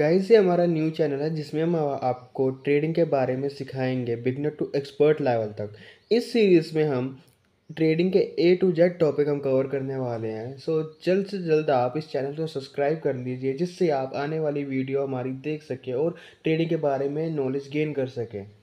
guys ये हमारा new channel है जिसमें हम आपको ट्रेडिंग के बारे में सिखाएंगे बिगनर टू एक्सपर्ट लेवल तक इस सीरीज़ में हम ट्रेडिंग के ए टू जेड टॉपिक हम कवर करने वाले हैं सो जल्द से जल्द आप इस चैनल को सब्सक्राइब कर लीजिए जिससे आप आने वाली वीडियो हमारी देख सकें और ट्रेडिंग के बारे में नॉलेज गेन कर सकें